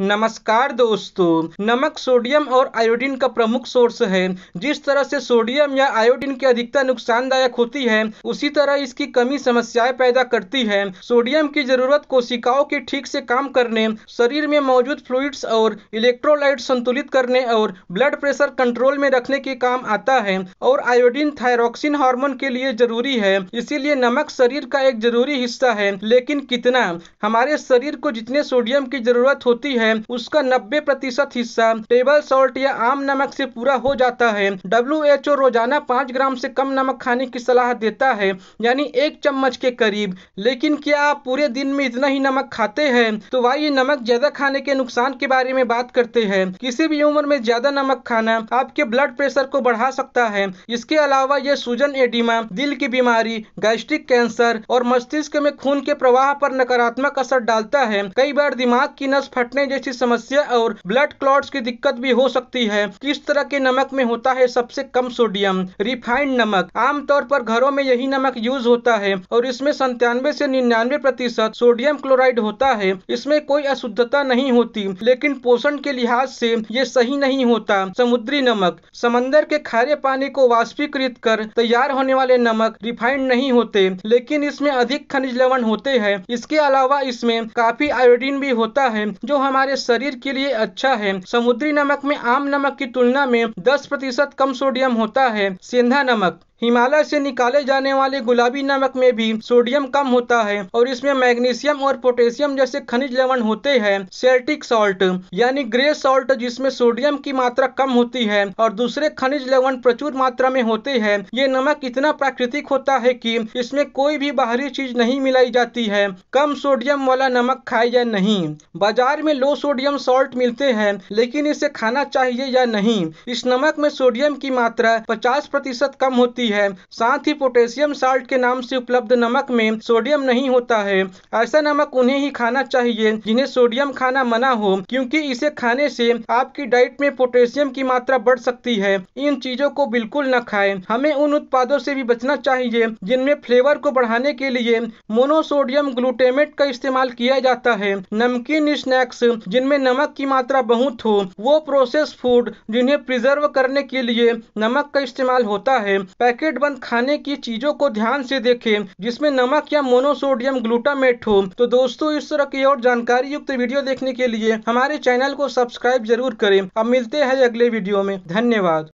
नमस्कार दोस्तों नमक सोडियम और आयोडीन का प्रमुख सोर्स है जिस तरह से सोडियम या आयोडीन की अधिकता नुकसानदायक होती है उसी तरह इसकी कमी समस्याएं पैदा करती है सोडियम की जरूरत कोशिकाओं के ठीक से काम करने शरीर में मौजूद फ्लूड्स और इलेक्ट्रोलाइट संतुलित करने और ब्लड प्रेशर कंट्रोल में रखने के काम आता है और आयोडीन थायरोक्सिन हार्मोन के लिए जरूरी है इसीलिए नमक शरीर का एक जरूरी हिस्सा है लेकिन कितना हमारे शरीर को जितने सोडियम की जरूरत होती है है उसका नब्बे प्रतिशत हिस्सा टेबल सॉल्ट या आम नमक से पूरा हो जाता है डब्ल्यू एच ओ रोजाना पाँच ग्राम से कम नमक खाने की सलाह देता है यानी एक चम्मच के करीब लेकिन क्या आप पूरे दिन में इतना ही नमक खाते हैं तो ये नमक ज्यादा खाने के नुकसान के बारे में बात करते हैं किसी भी उम्र में ज्यादा नमक खाना आपके ब्लड प्रेशर को बढ़ा सकता है इसके अलावा यह सूजन एडिमा दिल की बीमारी गैस्ट्रिक कैंसर और मस्तिष्क में खून के प्रवाह पर नकारात्मक असर डालता है कई बार दिमाग की नस फटने डाइजेस्टिव समस्या और ब्लड क्लॉट्स की दिक्कत भी हो सकती है किस तरह के नमक में होता है सबसे कम सोडियम रिफाइंड नमक आमतौर पर घरों में यही नमक यूज होता है और इसमें संतानवे से निन्यानवे प्रतिशत सोडियम क्लोराइड होता है इसमें कोई अशुद्धता नहीं होती लेकिन पोषण के लिहाज से ये सही नहीं होता समुद्री नमक समंदर के खारे पानी को वाष्पीकृत कर तैयार होने वाले नमक रिफाइंड नहीं होते लेकिन इसमें अधिक खनिज लवण होते हैं इसके अलावा इसमें काफी आयोडीन भी होता है जो हमारे हमारे शरीर के लिए अच्छा है समुद्री नमक में आम नमक की तुलना में दस प्रतिशत कम सोडियम होता है सेंधा नमक हिमालय से निकाले जाने वाले गुलाबी नमक में भी सोडियम कम होता है और इसमें मैग्नीशियम और पोटेशियम जैसे खनिज लवण होते हैं सेल्टिक सॉल्ट यानी ग्रे सॉल्ट जिसमें सोडियम की मात्रा कम होती है और दूसरे खनिज लवण प्रचुर मात्रा में होते हैं ये नमक इतना प्राकृतिक होता है कि इसमें कोई भी बाहरी चीज नहीं मिलाई जाती है कम सोडियम वाला नमक खाए या नहीं बाजार में लो सोडियम सॉल्ट मिलते हैं लेकिन इसे खाना चाहिए या नहीं इस नमक में सोडियम की मात्रा पचास प्रतिशत कम होती होती है साथ ही पोटेशियम साल्ट के नाम से उपलब्ध नमक में सोडियम नहीं होता है ऐसा नमक उन्हें ही खाना चाहिए जिन्हें सोडियम खाना मना हो क्योंकि इसे खाने से आपकी डाइट में पोटेशियम की मात्रा बढ़ सकती है इन चीजों को बिल्कुल न खाए हमें उन उत्पादों से भी बचना चाहिए जिनमें फ्लेवर को बढ़ाने के लिए मोनोसोडियम ग्लूटेमेट का इस्तेमाल किया जाता है नमकीन स्नैक्स जिनमें नमक की मात्रा बहुत हो वो प्रोसेस फूड जिन्हें प्रिजर्व करने के लिए नमक का इस्तेमाल होता है पैकेट बंद खाने की चीजों को ध्यान से देखें जिसमें नमक या मोनोसोडियम ग्लूटामेट हो तो दोस्तों इस तरह की और जानकारी युक्त वीडियो देखने के लिए हमारे चैनल को सब्सक्राइब जरूर करें अब मिलते हैं अगले वीडियो में धन्यवाद